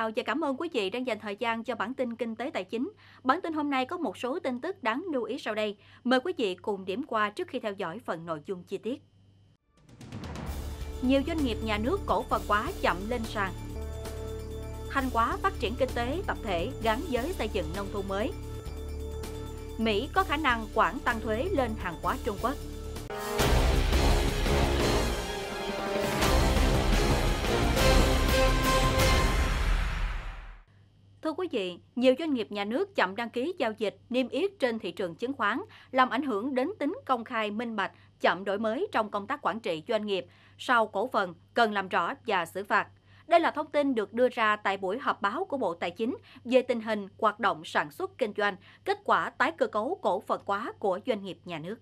chào và cảm ơn quý vị đang dành thời gian cho bản tin kinh tế tài chính. Bản tin hôm nay có một số tin tức đáng lưu ý sau đây. Mời quý vị cùng điểm qua trước khi theo dõi phần nội dung chi tiết. Nhiều doanh nghiệp nhà nước cổ phần hóa chậm lên sàn. Thanh Hóa phát triển kinh tế tập thể gắn với xây dựng nông thôn mới. Mỹ có khả năng quản tăng thuế lên hàng hóa Trung Quốc. Thưa quý vị, nhiều doanh nghiệp nhà nước chậm đăng ký giao dịch niêm yết trên thị trường chứng khoán, làm ảnh hưởng đến tính công khai minh bạch, chậm đổi mới trong công tác quản trị doanh nghiệp, sau cổ phần cần làm rõ và xử phạt. Đây là thông tin được đưa ra tại buổi họp báo của Bộ Tài chính về tình hình hoạt động sản xuất kinh doanh, kết quả tái cơ cấu cổ phần hóa của doanh nghiệp nhà nước.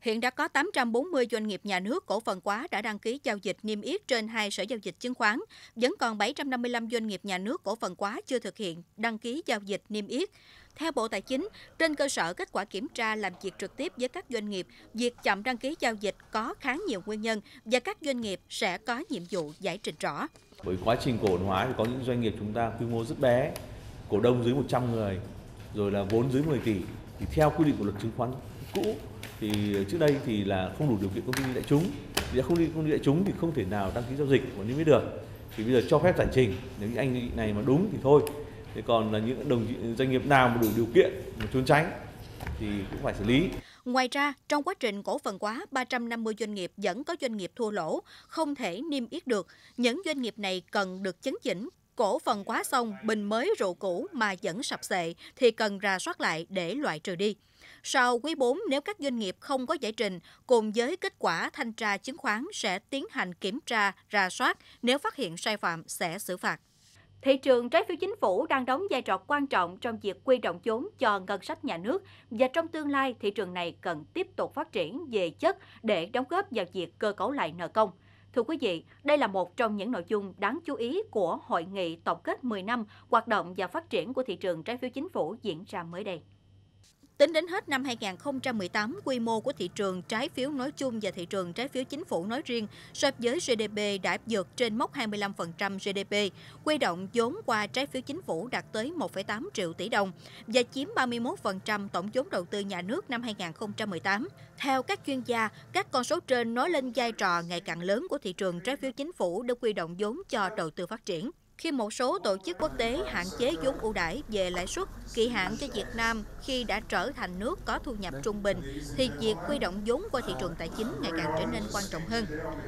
Hiện đã có 840 doanh nghiệp nhà nước cổ phần hóa đã đăng ký giao dịch niêm yết trên hai sở giao dịch chứng khoán, vẫn còn 755 doanh nghiệp nhà nước cổ phần hóa chưa thực hiện đăng ký giao dịch niêm yết. Theo Bộ Tài chính, trên cơ sở kết quả kiểm tra làm việc trực tiếp với các doanh nghiệp, việc chậm đăng ký giao dịch có khá nhiều nguyên nhân và các doanh nghiệp sẽ có nhiệm vụ giải trình rõ. Với quá trình cổ phần hóa thì có những doanh nghiệp chúng ta quy mô rất bé, cổ đông dưới 100 người, rồi là vốn dưới 10 tỷ thì theo quy định của luật chứng khoán cũ thì trước đây thì là không đủ điều kiện công ty đại chúng vì không đi công ty đại chúng thì không thể nào đăng ký giao dịch của niêm yết được thì bây giờ cho phép giải trình nếu như anh này mà đúng thì thôi thế còn là những đồng doanh nghiệp nào mà đủ điều kiện mà trốn tránh thì cũng phải xử lý Ngoài ra, trong quá trình cổ phần hóa, 350 doanh nghiệp vẫn có doanh nghiệp thua lỗ, không thể niêm yết được. Những doanh nghiệp này cần được chấn chỉnh, cổ phần quá xong, bình mới rượu cũ mà vẫn sập sệ thì cần ra soát lại để loại trừ đi. Sau quý 4, nếu các doanh nghiệp không có giải trình, cùng với kết quả thanh tra chứng khoán sẽ tiến hành kiểm tra, ra soát, nếu phát hiện sai phạm sẽ xử phạt. Thị trường trái phiếu chính phủ đang đóng vai trò quan trọng trong việc quy động vốn cho ngân sách nhà nước và trong tương lai thị trường này cần tiếp tục phát triển về chất để đóng góp vào việc cơ cấu lại nợ công. Thưa quý vị, đây là một trong những nội dung đáng chú ý của Hội nghị tổng kết 10 năm hoạt động và phát triển của thị trường trái phiếu chính phủ diễn ra mới đây. Tính đến hết năm 2018, quy mô của thị trường trái phiếu nói chung và thị trường trái phiếu chính phủ nói riêng so với GDP đã vượt trên mốc 25% GDP, quy động vốn qua trái phiếu chính phủ đạt tới 1,8 triệu tỷ đồng và chiếm 31% tổng vốn đầu tư nhà nước năm 2018. Theo các chuyên gia, các con số trên nói lên vai trò ngày càng lớn của thị trường trái phiếu chính phủ để quy động vốn cho đầu tư phát triển khi một số tổ chức quốc tế hạn chế vốn ưu đãi về lãi suất kỳ hạn cho Việt Nam khi đã trở thành nước có thu nhập trung bình, thì việc huy động vốn qua thị trường tài chính ngày càng trở nên quan trọng hơn.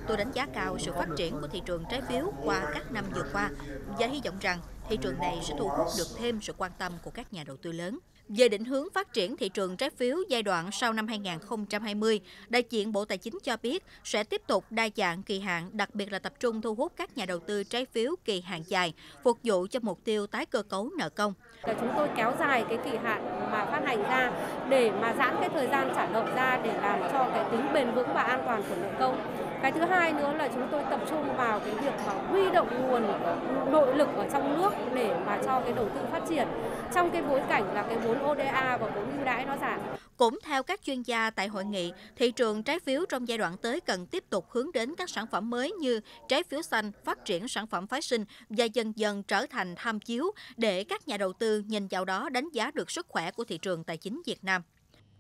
Tôi đánh giá cao sự phát triển của thị trường trái phiếu qua các năm vừa qua và hy vọng rằng thị trường này sẽ thu hút được thêm sự quan tâm của các nhà đầu tư lớn về định hướng phát triển thị trường trái phiếu giai đoạn sau năm 2020, đại diện Bộ Tài chính cho biết sẽ tiếp tục đa dạng kỳ hạn, đặc biệt là tập trung thu hút các nhà đầu tư trái phiếu kỳ hạn dài, phục vụ cho mục tiêu tái cơ cấu nợ công. Là chúng tôi kéo dài cái kỳ hạn mà phát hành ra để mà giãn cái thời gian trả nợ ra để làm cho cái tính bền vững và an toàn của nợ công. Cái thứ hai nữa là chúng tôi tập trung vào cái việc mà huy động nguồn nội lực ở trong nước để mà cho cái đầu tư phát triển trong cái bối cảnh là cái vốn ODA và vốn ưu đãi nó giảm. Cũng theo các chuyên gia tại hội nghị, thị trường trái phiếu trong giai đoạn tới cần tiếp tục hướng đến các sản phẩm mới như trái phiếu xanh, phát triển sản phẩm phái sinh và dần dần trở thành tham chiếu để các nhà đầu tư nhìn vào đó đánh giá được sức khỏe của thị trường tài chính Việt Nam.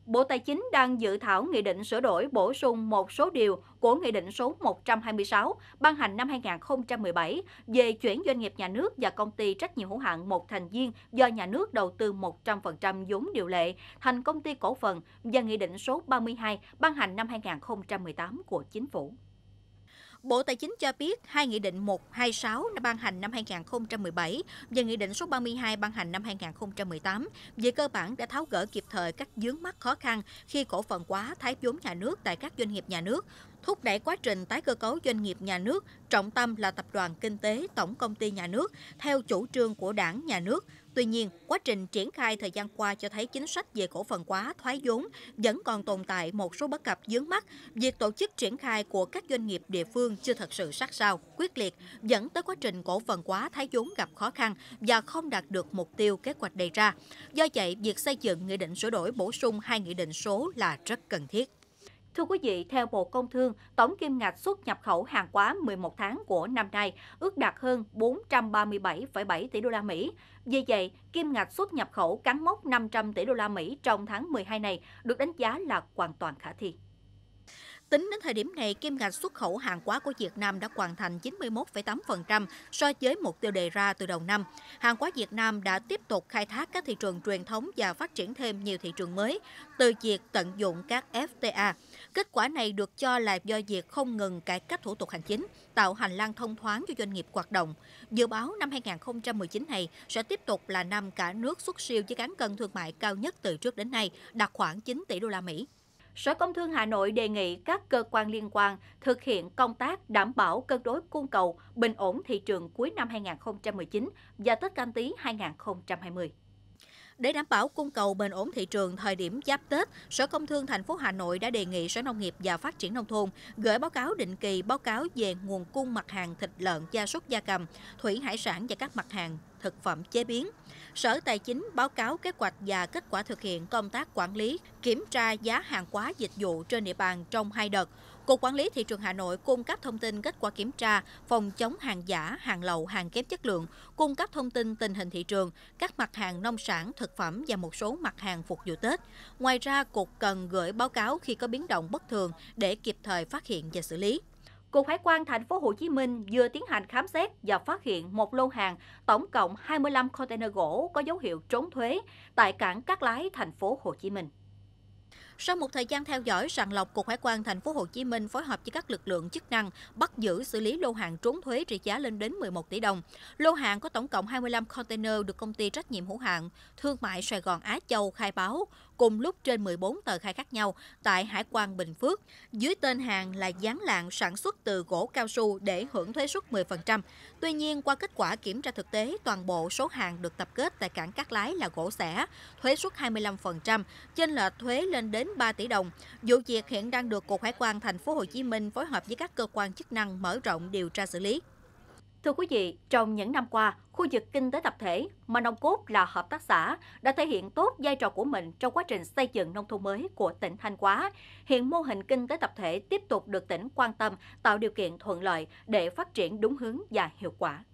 Bộ Tài chính đang dự thảo nghị định sửa đổi bổ sung một số điều của Nghị định số 126 ban hành năm 2017 về chuyển doanh nghiệp nhà nước và công ty trách nhiệm hữu hạn một thành viên do nhà nước đầu tư 100% vốn điều lệ thành công ty cổ phần và Nghị định số 32 ban hành năm 2018 của Chính phủ. Bộ Tài chính cho biết hai Nghị định 126 ban hành năm 2017 và Nghị định số 32 ban hành năm 2018 về cơ bản đã tháo gỡ kịp thời các vướng mắc khó khăn khi cổ phần quá thái vốn nhà nước tại các doanh nghiệp nhà nước, thúc đẩy quá trình tái cơ cấu doanh nghiệp nhà nước, trọng tâm là tập đoàn kinh tế tổng công ty nhà nước theo chủ trương của Đảng, nhà nước, Tuy nhiên, quá trình triển khai thời gian qua cho thấy chính sách về cổ phần hóa thoái vốn vẫn còn tồn tại một số bất cập dướng mắt. Việc tổ chức triển khai của các doanh nghiệp địa phương chưa thật sự sát sao, quyết liệt, dẫn tới quá trình cổ phần hóa thoái vốn gặp khó khăn và không đạt được mục tiêu kế hoạch đề ra. Do vậy, việc xây dựng nghị định sửa đổi bổ sung hai nghị định số là rất cần thiết. Thưa quý vị, theo Bộ Công Thương, tổng kim ngạch xuất nhập khẩu hàng hóa 11 tháng của năm nay ước đạt hơn 437,7 tỷ đô la Mỹ. Vì vậy, kim ngạch xuất nhập khẩu cán mốc 500 tỷ đô la Mỹ trong tháng 12 này được đánh giá là hoàn toàn khả thi. Tính đến thời điểm này, kim ngạch xuất khẩu hàng hóa của Việt Nam đã hoàn thành 91,8% so với mục tiêu đề ra từ đầu năm. Hàng hóa Việt Nam đã tiếp tục khai thác các thị trường truyền thống và phát triển thêm nhiều thị trường mới từ việc tận dụng các FTA. Kết quả này được cho là do việc không ngừng cải cách thủ tục hành chính, tạo hành lang thông thoáng cho doanh nghiệp hoạt động. Dự báo năm 2019 này sẽ tiếp tục là năm cả nước xuất siêu với cán cân thương mại cao nhất từ trước đến nay, đạt khoảng 9 tỷ đô la Mỹ. Sở Công Thương Hà Nội đề nghị các cơ quan liên quan thực hiện công tác đảm bảo cân đối cung cầu, bình ổn thị trường cuối năm 2019 và Tết Canh Tý 2020. Để đảm bảo cung cầu bền ổn thị trường thời điểm giáp Tết, Sở Công Thương thành phố Hà Nội đã đề nghị Sở Nông nghiệp và Phát triển nông thôn gửi báo cáo định kỳ báo cáo về nguồn cung mặt hàng thịt lợn, gia súc gia cầm, thủy hải sản và các mặt hàng thực phẩm chế biến. Sở Tài chính báo cáo kế hoạch và kết quả thực hiện công tác quản lý, kiểm tra giá hàng hóa dịch vụ trên địa bàn trong hai đợt Cục Quản lý Thị trường Hà Nội cung cấp thông tin kết quả kiểm tra, phòng chống hàng giả, hàng lậu, hàng kém chất lượng, cung cấp thông tin tình hình thị trường, các mặt hàng nông sản, thực phẩm và một số mặt hàng phục vụ Tết. Ngoài ra, Cục cần gửi báo cáo khi có biến động bất thường để kịp thời phát hiện và xử lý. Cục Hải quan thành phố Hồ Chí Minh vừa tiến hành khám xét và phát hiện một lô hàng tổng cộng 25 container gỗ có dấu hiệu trốn thuế tại cảng Cát Lái thành phố Hồ Chí Minh. Sau một thời gian theo dõi sàng lọc, Cục Hải quan Thành phố Hồ Chí Minh phối hợp với các lực lượng chức năng bắt giữ xử lý lô hàng trốn thuế trị giá lên đến 11 tỷ đồng. Lô hàng có tổng cộng 25 container được công ty trách nhiệm hữu hạn thương mại Sài Gòn Á Châu khai báo cùng lúc trên 14 tờ khai khác nhau tại Hải quan Bình Phước, dưới tên hàng là gián lạng sản xuất từ gỗ cao su để hưởng thuế suất 10%. Tuy nhiên, qua kết quả kiểm tra thực tế, toàn bộ số hàng được tập kết tại cảng Cát Lái là gỗ xẻ, thuế suất 25%, trên lệch thuế lên đến 3 tỷ đồng. Vụ việc hiện đang được Cục Hải quan Thành phố Hồ Chí Minh phối hợp với các cơ quan chức năng mở rộng điều tra xử lý. Thưa quý vị, trong những năm qua, khu vực kinh tế tập thể mà nông cốt là hợp tác xã đã thể hiện tốt vai trò của mình trong quá trình xây dựng nông thôn mới của tỉnh Thanh Hóa. Hiện mô hình kinh tế tập thể tiếp tục được tỉnh quan tâm, tạo điều kiện thuận lợi để phát triển đúng hướng và hiệu quả.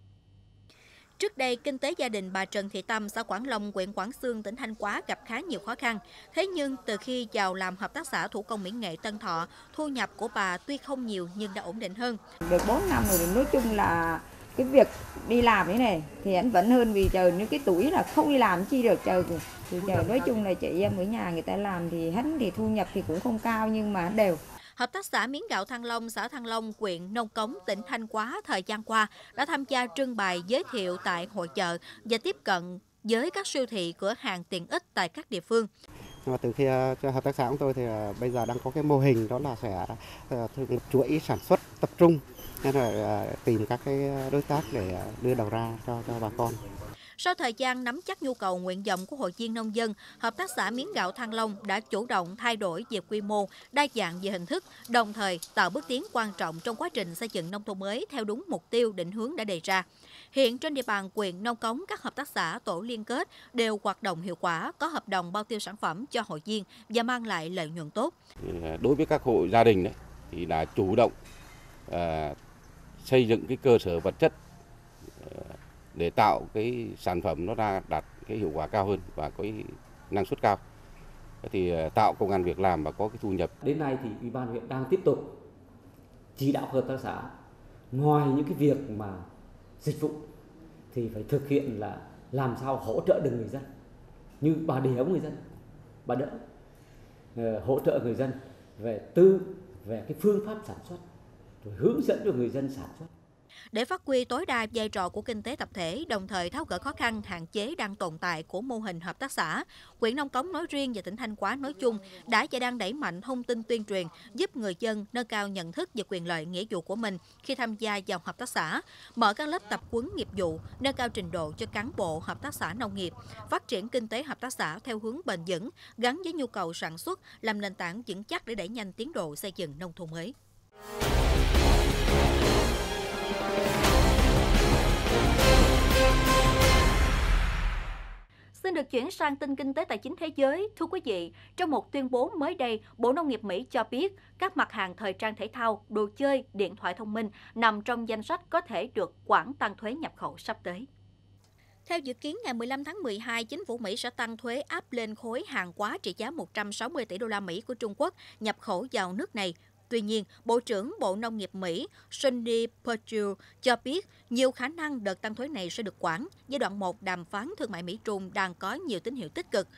Trước đây, kinh tế gia đình bà Trần Thị Tâm, xã Quảng Long, huyện Quảng Sương, tỉnh Thanh Hóa gặp khá nhiều khó khăn. Thế nhưng, từ khi vào làm hợp tác xã thủ công mỹ nghệ Tân Thọ, thu nhập của bà tuy không nhiều nhưng đã ổn định hơn. Được 4 năm rồi, nói chung là cái việc đi làm thế này thì anh vẫn hơn vì chờ những cái tuổi là không đi làm chi được chờ thì chờ nói chung là chị em ở nhà người ta làm thì hắn thì thu nhập thì cũng không cao nhưng mà đều Hợp tác xã Miếng Gạo Thăng Long, xã Thăng Long, huyện Nông Cống, tỉnh Thanh Hóa thời gian qua đã tham gia trưng bày giới thiệu tại hội chợ và tiếp cận với các siêu thị cửa hàng tiện ích tại các địa phương. Nhưng từ khi à, hợp tác xã của tôi thì à, bây giờ đang có cái mô hình đó là sẽ một à, chuỗi sản xuất tập trung nên là tìm các cái đối tác để à, đưa đầu ra cho cho bà con. Sau thời gian nắm chắc nhu cầu nguyện vọng của hội viên nông dân, Hợp tác xã Miếng Gạo Thăng Long đã chủ động thay đổi về quy mô, đa dạng về hình thức, đồng thời tạo bước tiến quan trọng trong quá trình xây dựng nông thôn mới theo đúng mục tiêu định hướng đã đề ra. Hiện trên địa bàn quyền Nông Cống, các hợp tác xã tổ liên kết đều hoạt động hiệu quả, có hợp đồng bao tiêu sản phẩm cho hội viên và mang lại lợi nhuận tốt. Đối với các hộ gia đình đấy, thì là chủ động à, xây dựng cái cơ sở vật chất à, để tạo cái sản phẩm nó ra đạt cái hiệu quả cao hơn và có năng suất cao thì à, tạo công an việc làm và có cái thu nhập. Đến nay thì ủy ban huyện đang tiếp tục chỉ đạo hợp tác xã ngoài những cái việc mà dịch vụ thì phải thực hiện là làm sao hỗ trợ được người dân như bà đéo người dân bà đỡ ờ, hỗ trợ người dân về tư về cái phương pháp sản xuất rồi hướng dẫn cho người dân sản xuất để phát huy tối đa vai trò của kinh tế tập thể, đồng thời tháo gỡ khó khăn, hạn chế đang tồn tại của mô hình hợp tác xã. Huyện Nông Cống nói riêng và tỉnh Thanh Hóa nói chung đã và đang đẩy mạnh thông tin tuyên truyền, giúp người dân nâng cao nhận thức về quyền lợi nghĩa vụ của mình khi tham gia vào hợp tác xã, mở các lớp tập huấn nghiệp vụ, nâng cao trình độ cho cán bộ hợp tác xã nông nghiệp, phát triển kinh tế hợp tác xã theo hướng bền vững, gắn với nhu cầu sản xuất, làm nền tảng vững chắc để đẩy nhanh tiến độ xây dựng nông thôn mới. Xin được chuyển sang tin kinh tế tài chính thế giới. Thưa quý vị, trong một tuyên bố mới đây, Bộ Nông nghiệp Mỹ cho biết các mặt hàng thời trang thể thao, đồ chơi, điện thoại thông minh nằm trong danh sách có thể được quản tăng thuế nhập khẩu sắp tới. Theo dự kiến, ngày 15 tháng 12, chính phủ Mỹ sẽ tăng thuế áp lên khối hàng quá trị giá 160 tỷ đô la Mỹ của Trung Quốc nhập khẩu vào nước này Tuy nhiên, Bộ trưởng Bộ Nông nghiệp Mỹ Sunny Perdue cho biết nhiều khả năng đợt tăng thuế này sẽ được quản. Giai đoạn 1 đàm phán thương mại Mỹ-Trung đang có nhiều tín hiệu tích cực.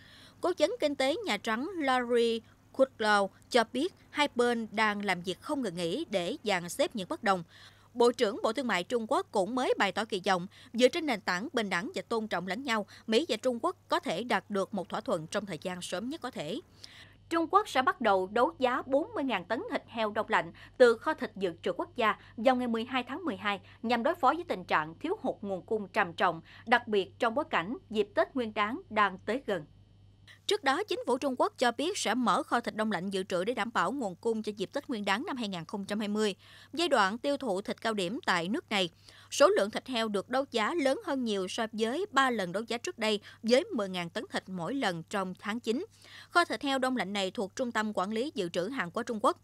Cố vấn kinh tế Nhà Trắng Larry Kudlow cho biết hai bên đang làm việc không ngừng nghỉ để dàn xếp những bất đồng. Bộ trưởng Bộ Thương mại Trung Quốc cũng mới bày tỏ kỳ vọng dựa trên nền tảng bình đẳng và tôn trọng lẫn nhau, Mỹ và Trung Quốc có thể đạt được một thỏa thuận trong thời gian sớm nhất có thể. Trung Quốc sẽ bắt đầu đấu giá 40.000 tấn thịt heo đông lạnh từ kho thịt dự trữ quốc gia vào ngày 12 tháng 12 nhằm đối phó với tình trạng thiếu hụt nguồn cung trầm trọng, đặc biệt trong bối cảnh dịp Tết Nguyên đán đang tới gần. Trước đó, chính phủ Trung Quốc cho biết sẽ mở kho thịt đông lạnh dự trữ để đảm bảo nguồn cung cho dịp Tết Nguyên đán năm 2020, giai đoạn tiêu thụ thịt cao điểm tại nước này. Số lượng thịt heo được đấu giá lớn hơn nhiều so với 3 lần đấu giá trước đây với 10.000 tấn thịt mỗi lần trong tháng 9. Kho thịt heo đông lạnh này thuộc Trung tâm Quản lý Dự trữ Hàng của Trung Quốc.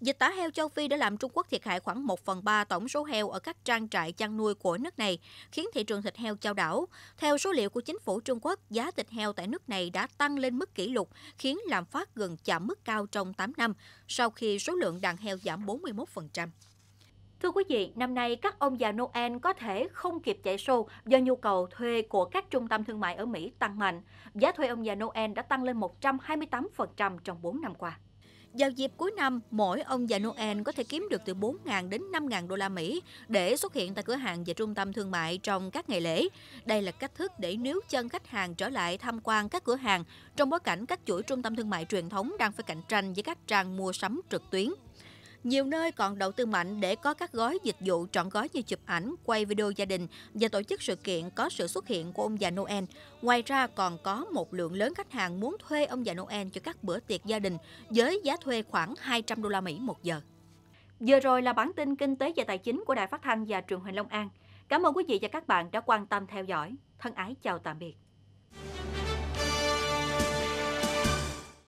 Dịch tả heo châu Phi đã làm Trung Quốc thiệt hại khoảng 1 phần 3 tổng số heo ở các trang trại chăn nuôi của nước này, khiến thị trường thịt heo chao đảo. Theo số liệu của chính phủ Trung Quốc, giá thịt heo tại nước này đã tăng lên mức kỷ lục, khiến lạm phát gần chạm mức cao trong 8 năm, sau khi số lượng đàn heo giảm 41%. Thưa quý vị, năm nay các ông già Noel có thể không kịp chạy show do nhu cầu thuê của các trung tâm thương mại ở Mỹ tăng mạnh. Giá thuê ông già Noel đã tăng lên 128% trong 4 năm qua. Vào dịp cuối năm, mỗi ông già Noel có thể kiếm được từ 4.000 đến 5.000 đô la Mỹ để xuất hiện tại cửa hàng và trung tâm thương mại trong các ngày lễ. Đây là cách thức để níu chân khách hàng trở lại tham quan các cửa hàng trong bối cảnh các chuỗi trung tâm thương mại truyền thống đang phải cạnh tranh với các trang mua sắm trực tuyến. Nhiều nơi còn đầu tư mạnh để có các gói dịch vụ trọn gói như chụp ảnh, quay video gia đình và tổ chức sự kiện có sự xuất hiện của ông già Noel. Ngoài ra còn có một lượng lớn khách hàng muốn thuê ông già Noel cho các bữa tiệc gia đình với giá thuê khoảng 200 đô la Mỹ một giờ. Vừa rồi là bản tin kinh tế và tài chính của Đài Phát thanh và Truyền hình Long An. Cảm ơn quý vị và các bạn đã quan tâm theo dõi. Thân ái chào tạm biệt.